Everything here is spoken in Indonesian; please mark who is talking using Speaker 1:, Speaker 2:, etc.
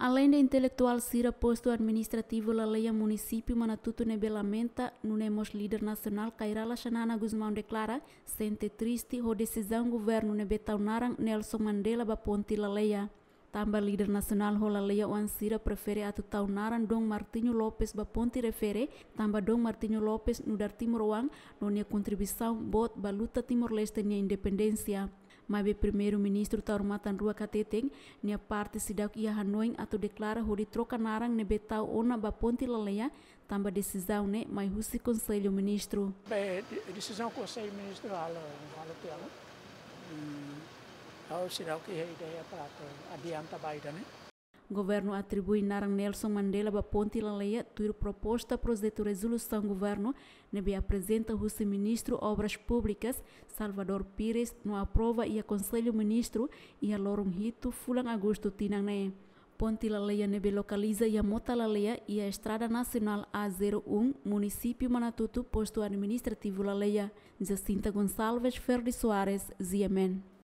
Speaker 1: Além de intelectual, será posto administrativo la lei tutu município manatuto nebelamenta nunemos líder nacional Cairala Xanana Guzmão declara sente triste ho decisão governo nebetaunaran Nelson Mandela baponti la leia. Tamba líder nacional Holaleia Oansira prefere atu taunaran Dong Martinho Lopes Baponti refere tamba Dong Martinho Lopes Nudar Timor Wang nonia contribuição bot baluta Timor Leste nia independencia. Mabe primeiro-ministro taurmatan rua kateteng, nia parte sidak ia Hanoi atau declara hori troca narang nebe tau ona ba ponte laleia, tamba decisão ne mai husi conselho ministro.
Speaker 2: Bem, decisão conselho ministro ala, ala tiang. Hum, hmm, ao sidak ia ideia para adianta baida, né?
Speaker 1: governo atribui Narang Nelson Mandela ba ponte laleia tuir proposta projeto resolução governo nebe apresenta o ministro obras públicas Salvador Pires no aprova e aconselho ministro e a lorong hito fulang agosto tinang Ponte Laleia nebe localiza e a Mota Laleia e a Estrada Nacional A01, município Manatuto, posto administrativo Laleia. Jacinta Gonçalves Ferdi Soares, Ziemen.